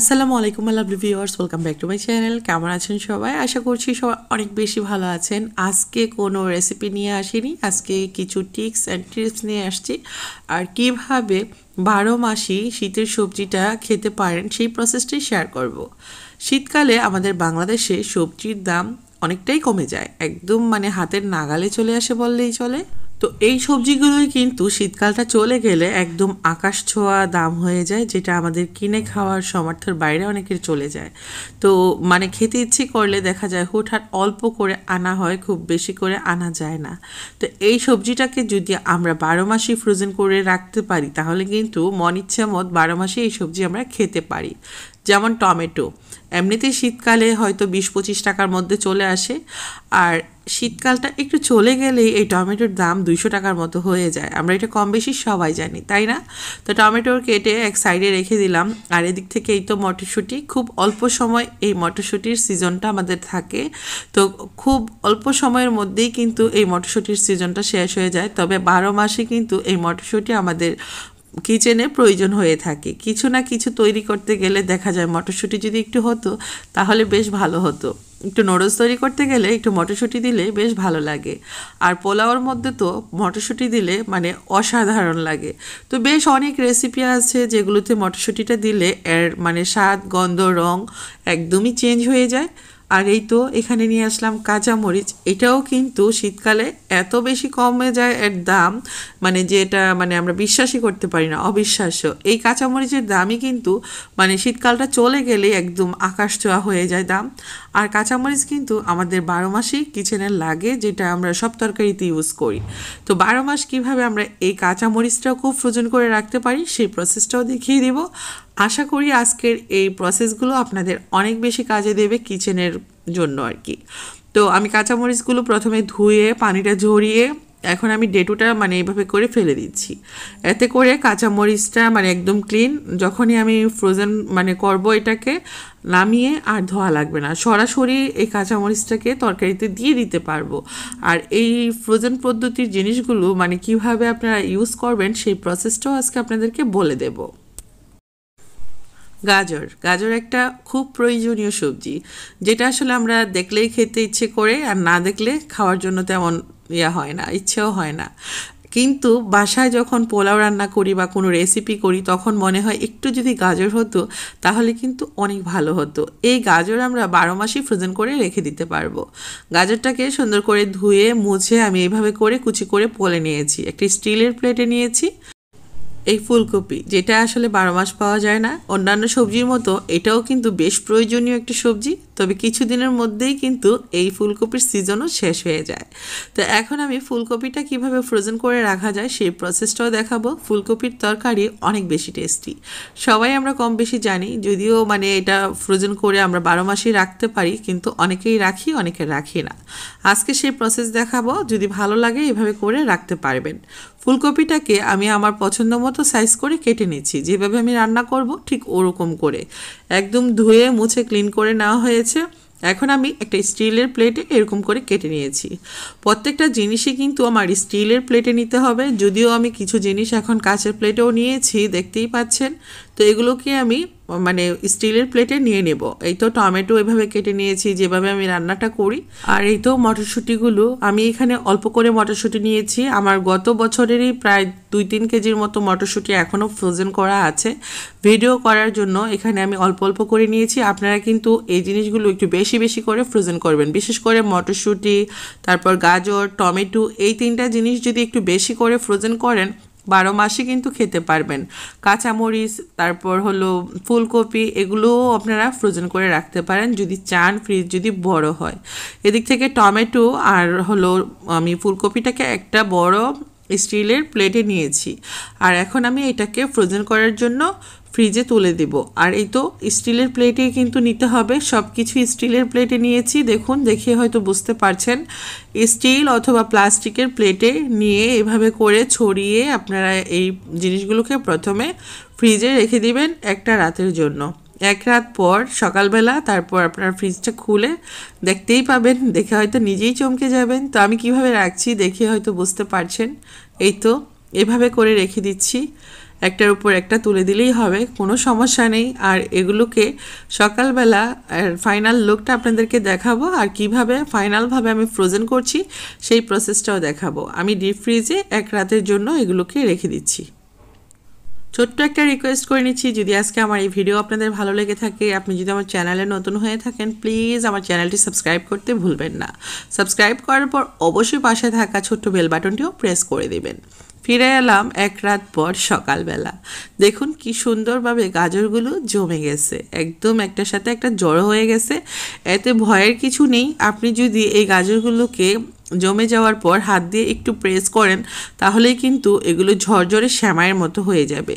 আসসালামু আলাইকুম আল্লাহ viewers welcome back to my channel কেমন আছেন সবাই আশা করছি সবাই অনেক বেশি ভালো আছেন আজকে কোনো রেসিপি নিয়ে আসিনি আজকে কিছু টিপস অ্যান্ড টিপস নিয়ে আসছি আর কিভাবে বারো মাসি শীতের সবজিটা খেতে পারেন সেই প্রসেসটি শেয়ার করব। শীতকালে আমাদের বাংলাদেশে সবজির দাম অনেকটাই কমে যায় একদম মানে হাতের নাগালে চলে আসে বললেই চলে তো এই সবজিগুলোই কিন্তু শীতকালটা চলে গেলে একদম আকাশ ছোঁয়া দাম হয়ে যায় যেটা আমাদের কিনে খাওয়ার সামর্থ্যের বাইরে অনেকের চলে যায় তো মানে খেতে ইচ্ছে করলে দেখা যায় হুটহাট অল্প করে আনা হয় খুব বেশি করে আনা যায় না তো এই সবজিটাকে যদি আমরা বারো মাসই ফ্রোজেন করে রাখতে পারি তাহলে কিন্তু মন ইচ্ছে মত বারো মাসে এই সবজি আমরা খেতে পারি যেমন টমেটো এমনিতেই শীতকালে হয়তো বিশ পঁচিশ টাকার মধ্যে চলে আসে আর শীতকালটা একটু চলে গেলেই এই টমেটোর দাম দুইশো টাকার মতো হয়ে যায় আমরা এটা কম বেশি সবাই জানি তাই না তো টমেটোর কেটে এক সাইডে রেখে দিলাম আর এদিক থেকে এই তো মটরশুঁটি খুব অল্প সময় এই মটরশুঁটির সিজনটা আমাদের থাকে তো খুব অল্প সময়ের মধ্যেই কিন্তু এই মটরশুঁটির সিজনটা শেষ হয়ে যায় তবে বারো মাসে কিন্তু এই মটরশুঁটি আমাদের কিচেনে প্রয়োজন হয়ে থাকে কিছু না কিছু তৈরি করতে গেলে দেখা যায় মটরশুঁটি যদি একটু হতো তাহলে বেশ ভালো হতো একটু নোডলস তৈরি করতে গেলে একটু মটরশুঁটি দিলে বেশ ভালো লাগে আর পোলাওর মধ্যে তো মটরশুঁটি দিলে মানে অসাধারণ লাগে তো বেশ অনেক রেসিপি আছে যেগুলোতে মটরশুঁটিটা দিলে এর মানে স্বাদ গন্ধ রং একদমই চেঞ্জ হয়ে যায় আর এই তো এখানে নিয়ে আসলাম কাঁচা মরিচ এটাও কিন্তু শীতকালে এত বেশি কমে যায় এর দাম মানে যে এটা মানে আমরা বিশ্বাসই করতে পারি না অবিশ্বাস্য এই কাঁচা মরিচের দামই কিন্তু মানে শীতকালটা চলে গেলে একদম আকাশ চোয়া হয়ে যায় দাম আর কাঁচামরিচ কিন্তু আমাদের বারো মাসই কিচেনে লাগে যেটা আমরা সব তরকারিতে ইউজ করি তো বারো মাস কিভাবে আমরা এই কাঁচামরিচটাও খুব ফ্রোজন করে রাখতে পারি সেই প্রসেসটাও দেখিয়ে দিব আশা করি আজকের এই প্রসেসগুলো আপনাদের অনেক বেশি কাজে দেবে কিচেনের জন্য আর কি তো আমি কাঁচামরিচগুলো প্রথমে ধুয়ে পানিটা ঝরিয়ে এখন আমি ডেটুটা মানে এইভাবে করে ফেলে দিচ্ছি এতে করে কাঁচামরিচটা মানে একদম ক্লিন যখনই আমি ফ্রোজেন মানে করব এটাকে নামিয়ে আর ধোয়া লাগবে না সরাসরি এই কাঁচামরিচটাকে তরকারিতে দিয়ে দিতে পারবো আর এই ফ্রোজেন পদ্ধতির জিনিসগুলো মানে কিভাবে আপনারা ইউজ করবেন সেই প্রসেসটাও আজকে আপনাদেরকে বলে দেবো গাজর গাজর একটা খুব প্রয়োজনীয় সবজি যেটা আসলে আমরা দেখলেই খেতে ইচ্ছে করে আর না দেখলে খাওয়ার জন্য তেমন ইয়া হয় না ইচ্ছেও হয় না কিন্তু বাসায় যখন পোলাও রান্না করি বা কোনো রেসিপি করি তখন মনে হয় একটু যদি গাজর হতো তাহলে কিন্তু অনেক ভালো হতো এই গাজর আমরা বারো মাসই ফ্রোজেন করে রেখে দিতে পারবো গাজরটাকে সুন্দর করে ধুয়ে মুছে আমি এইভাবে করে কুচি করে পোলে নিয়েছি একটি স্টিলের প্লেটে নিয়েছি এই ফুলকপি যেটা আসলে বারো মাস পাওয়া যায় না অন্যান্য সবজির মতো এটাও কিন্তু বেশ প্রয়োজনীয় একটা সবজি তবে কিছুদিনের মধ্যেই কিন্তু এই ফুলকপির সিজনও শেষ হয়ে যায় তো এখন আমি ফুলকপিটা কিভাবে ফ্রোজেন করে রাখা যায় সেই প্রসেসটাও দেখাবো ফুলকপির তরকারি অনেক বেশি টেস্টি সবাই আমরা কম বেশি জানি যদিও মানে এটা ফ্রোজেন করে আমরা বারো মাসেই রাখতে পারি কিন্তু অনেকেই রাখি অনেকে রাখি না আজকে সেই প্রসেস দেখাবো যদি ভালো লাগে এভাবে করে রাখতে পারবেন ফুলকপিটাকে আমি আমার পছন্দ মতো সাইজ করে কেটে নিচ্ছি যেভাবে আমি রান্না করব ঠিক ওরকম করে একদম ধুয়ে মুছে ক্লিন করে নেওয়া হয়ে হয়েছে এখন আমি একটা স্টিলের প্লেটে এরকম করে কেটে নিয়েছি প্রত্যেকটা জিনিসই কিন্তু আমার স্টিলের প্লেটে নিতে হবে যদিও আমি কিছু জিনিস এখন কাঁচের প্লেটেও নিয়েছি দেখতেই পাচ্ছেন তো এগুলোকে আমি মানে স্টিলের প্লেটে নিয়ে নেব এই তো টমেটো এভাবে কেটে নিয়েছি যেভাবে আমি রান্নাটা করি আর এই তো মটরশুঁটিগুলো আমি এখানে অল্প করে মটরশুঁটি নিয়েছি আমার গত বছরেরই প্রায় দুই তিন কেজির মতো মটরশুঁটি এখনও ফ্রোজেন করা আছে ভিডিও করার জন্য এখানে আমি অল্প অল্প করে নিয়েছি আপনারা কিন্তু এই জিনিসগুলো একটু বেশি বেশি করে ফ্রোজেন করবেন বিশেষ করে মটরশুঁটি তারপর গাজর টমেটো এই তিনটা জিনিস যদি একটু বেশি করে ফ্রোজেন করেন বারো মাসে কিন্তু খেতে পারবেন কাঁচামরিচ তারপর হলো ফুলকপি এগুলোও আপনারা ফ্রোজেন করে রাখতে পারেন যদি চান ফ্রিজ যদি বড় হয় এদিক থেকে টমেটো আর হলো আমি ফুলকপিটাকে একটা বড় স্টিলের প্লেটে নিয়েছি আর এখন আমি এটাকে ফ্রোজেন করার জন্য ফ্রিজে তুলে দেব আর এই তো স্টিলের প্লেটে কিন্তু নিতে হবে সব কিছু স্টিলের প্লেটে নিয়েছি দেখুন দেখে হয়তো বুঝতে পারছেন স্টিল অথবা প্লাস্টিকের প্লেটে নিয়ে এভাবে করে ছড়িয়ে আপনারা এই জিনিসগুলোকে প্রথমে ফ্রিজে রেখে দিবেন একটা রাতের জন্য এক রাত পর সকালবেলা তারপর আপনার ফ্রিজটা খুলে দেখতেই পাবেন দেখে হয়তো নিজেই চমকে যাবেন তো আমি কিভাবে রাখছি দেখে হয়তো বুঝতে পারছেন এই তো এভাবে করে রেখে দিচ্ছি একটার উপর একটা তুলে দিলেই হবে কোনো সমস্যা নেই আর এগুলোকে সকালবেলা ফাইনাল লুকটা আপনাদেরকে দেখাবো আর কিভাবে ফাইনালভাবে আমি ফ্রোজেন করছি সেই প্রসেসটাও দেখাবো আমি ডিপ ফ্রিজে এক রাতের জন্য এগুলোকে রেখে দিচ্ছি ছোট্ট একটা রিকোয়েস্ট করে নিচ্ছি যদি আজকে আমার এই ভিডিও আপনাদের ভালো লেগে থাকে আপনি যদি আমার চ্যানেলে নতুন হয়ে থাকেন প্লিজ আমার চ্যানেলটি সাবস্ক্রাইব করতে ভুলবেন না সাবস্ক্রাইব করার পর অবশ্যই পাশে থাকা ছোট্ট বেল বাটনটিও প্রেস করে দেবেন ফিরে এলাম এক রাত পর সকালবেলা দেখুন কি সুন্দরভাবে গাজরগুলো জমে গেছে একদম একটার সাথে একটা জড়ো হয়ে গেছে এতে ভয়ের কিছু নেই আপনি যদি এই গাজরগুলোকে জমে যাওয়ার পর হাত দিয়ে একটু প্রেস করেন তাহলেই কিন্তু এগুলো ঝরঝরে শ্যামায়ের মতো হয়ে যাবে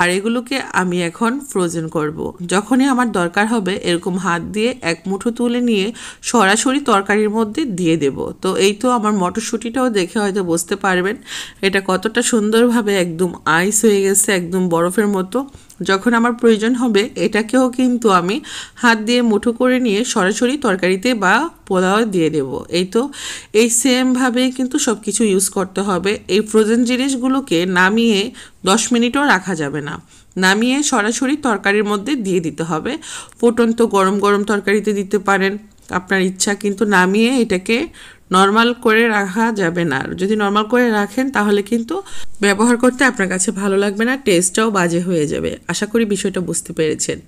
আর এগুলোকে আমি এখন ফ্রোজেন করব। যখনই আমার দরকার হবে এরকম হাত দিয়ে এক মুঠো তুলে নিয়ে সরাসরি তরকারির মধ্যে দিয়ে দেব তো এই তো আমার মটরশুঁটিটাও দেখে হয়তো বুঝতে পারবেন এটা কতটা সুন্দরভাবে একদম আইস হয়ে গেছে একদম বরফের মতো যখন আমার প্রয়োজন হবে এটাকেও কিন্তু আমি হাত দিয়ে মুঠো করে নিয়ে সরাসরি তরকারিতে বা পোলাও দিয়ে দেব এই তো এই সেমভাবে কিন্তু সব কিছু ইউজ করতে হবে এই ফ্রোজেন জিনিসগুলোকে নামিয়ে দশ মিনিটও রাখা যাবে না নামিয়ে সরাসরি তরকারির মধ্যে দিয়ে দিতে হবে ফুটন্ত গরম গরম তরকারিতে দিতে পারেন আপনার ইচ্ছা কিন্তু নামিয়ে এটাকে নর্মাল করে রাখা যাবে না যদি নর্মাল করে রাখেন তাহলে কিন্তু ব্যবহার করতে আপনার কাছে ভালো লাগবে না টেস্টটাও বাজে হয়ে যাবে আশা করি বিষয়টা বুঝতে পেরেছেন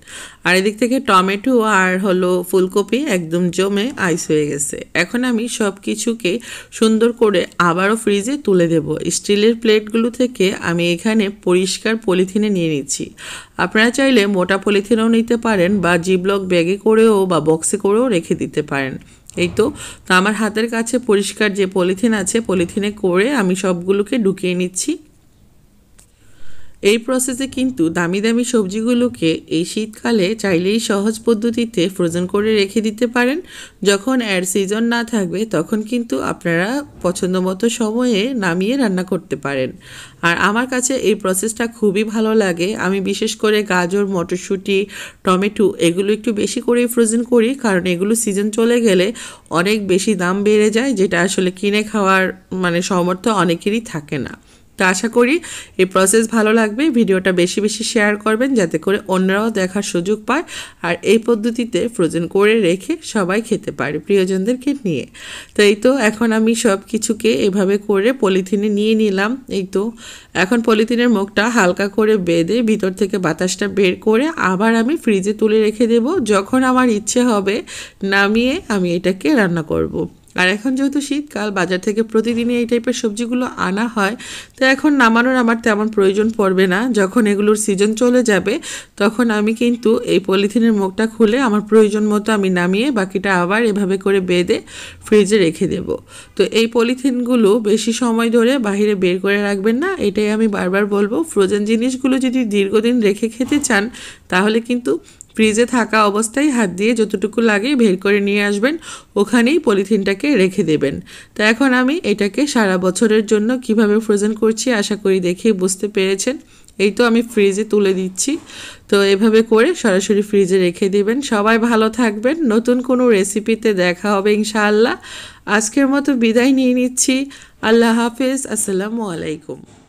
আর এদিক থেকে টমেটো আর হলো ফুলকপি একদম জমে আইস হয়ে গেছে এখন আমি সব কিছুকে সুন্দর করে আবারও ফ্রিজে তুলে দেব স্টিলের প্লেটগুলো থেকে আমি এখানে পরিষ্কার পলিথিনে নিয়ে নিচ্ছি আপনারা চাইলে মোটা পলিথিনও নিতে পারেন বা জিব্লক ব্যাগে করেও বা বক্সে করেও রেখে দিতে পারেন এই তো তো আমার হাতের কাছে পরিষ্কার যে পলিথিন আছে পলিথিনে করে আমি সবগুলোকে ঢুকিয়ে নিচ্ছি এই প্রসেসে কিন্তু দামি দামি সবজিগুলোকে এই শীতকালে চাইলেই সহজ পদ্ধতিতে ফ্রোজেন করে রেখে দিতে পারেন যখন এর সিজন না থাকবে তখন কিন্তু আপনারা পছন্দ মতো সময়ে নামিয়ে রান্না করতে পারেন আর আমার কাছে এই প্রসেসটা খুবই ভালো লাগে আমি বিশেষ করে গাজর মটরশুঁটি টমেটো এগুলো একটু বেশি করে ফ্রোজেন করি কারণ এগুলো সিজন চলে গেলে অনেক বেশি দাম বেড়ে যায় যেটা আসলে কিনে খাওয়ার মানে সমর্থ অনেকেরই থাকে না তো আশা করি এই প্রসেস ভালো লাগবে ভিডিওটা বেশি বেশি শেয়ার করবেন যাতে করে অন্যরাও দেখার সুযোগ পায় আর এই পদ্ধতিতে ফ্রোজেন করে রেখে সবাই খেতে পারে প্রিয়জনদেরকে নিয়ে তো এই তো এখন আমি সব কিছুকে এভাবে করে পলিথিনে নিয়ে নিলাম এই তো এখন পলিথিনের মুখটা হালকা করে বেঁধে ভিতর থেকে বাতাসটা বের করে আবার আমি ফ্রিজে তুলে রেখে দেব যখন আমার ইচ্ছে হবে নামিয়ে আমি এটাকে রান্না করব। আর এখন যেহেতু শীতকাল বাজার থেকে প্রতিদিনই এই টাইপের সবজিগুলো আনা হয় তো এখন নামানোর আমার তেমন প্রয়োজন পড়বে না যখন এগুলোর সিজন চলে যাবে তখন আমি কিন্তু এই পলিথিনের মুখটা খুলে আমার প্রয়োজন মতো আমি নামিয়ে বাকিটা আবার এভাবে করে বেঁধে ফ্রিজে রেখে দেব তো এই পলিথিনগুলো বেশি সময় ধরে বাহিরে বের করে রাখবেন না এটাই আমি বারবার বলবো ফ্রোজেন জিনিসগুলো যদি দীর্ঘদিন রেখে খেতে চান তাহলে কিন্তু ফ্রিজে থাকা অবস্থায় হাত দিয়ে যতটুকু লাগে বের করে নিয়ে আসবেন ওখানেই পলিথিনটাকে রেখে দেবেন তো এখন আমি এটাকে সারা বছরের জন্য কিভাবে ফ্রোজেন করছি আশা করি দেখেই বুঝতে পেরেছেন এই তো আমি ফ্রিজে তুলে দিচ্ছি তো এভাবে করে সরাসরি ফ্রিজে রেখে দিবেন সবাই ভালো থাকবেন নতুন কোনো রেসিপিতে দেখা হবে ইনশাআল্লাহ আজকের মতো বিদায় নিয়ে নিচ্ছি আল্লাহ হাফিজ আসসালামু আলাইকুম